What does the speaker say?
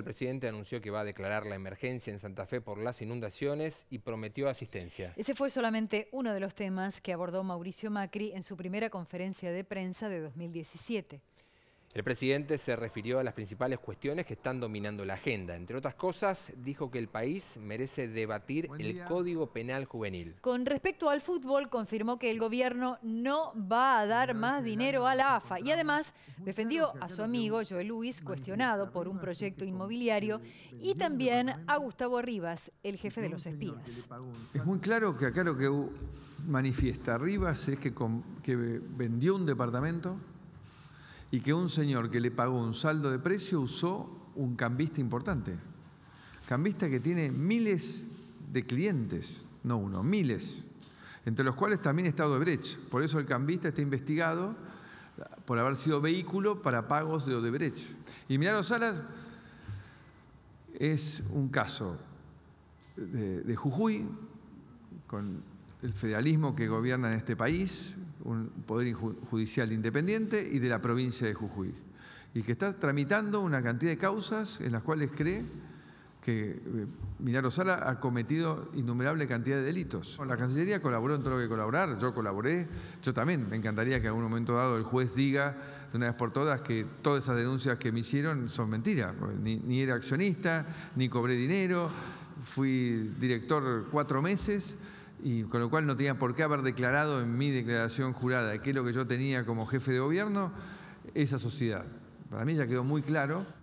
El presidente anunció que va a declarar la emergencia en Santa Fe por las inundaciones y prometió asistencia. Ese fue solamente uno de los temas que abordó Mauricio Macri en su primera conferencia de prensa de 2017. El presidente se refirió a las principales cuestiones que están dominando la agenda. Entre otras cosas, dijo que el país merece debatir el Código Penal Juvenil. Con respecto al fútbol, confirmó que el gobierno no va a dar más dinero a la AFA y además defendió a su amigo Joel Luis, cuestionado por un proyecto inmobiliario, y también a Gustavo Rivas, el jefe de los espías. Es muy claro que acá lo que manifiesta Rivas es que, que vendió un departamento y que un señor que le pagó un saldo de precio usó un cambista importante. Cambista que tiene miles de clientes, no uno, miles, entre los cuales también está Odebrecht. Por eso el cambista está investigado por haber sido vehículo para pagos de Odebrecht. Y Milagro Salas es un caso de, de Jujuy, con el federalismo que gobierna en este país, un poder judicial independiente y de la provincia de Jujuy, y que está tramitando una cantidad de causas en las cuales cree que eh, Minaro Sala ha cometido innumerable cantidad de delitos. La Cancillería colaboró en todo lo que colaborar, yo colaboré, yo también. Me encantaría que en algún momento dado el juez diga de una vez por todas que todas esas denuncias que me hicieron son mentiras. Ni, ni era accionista, ni cobré dinero, fui director cuatro meses y con lo cual no tenía por qué haber declarado en mi declaración jurada qué es lo que yo tenía como jefe de gobierno, esa sociedad. Para mí ya quedó muy claro.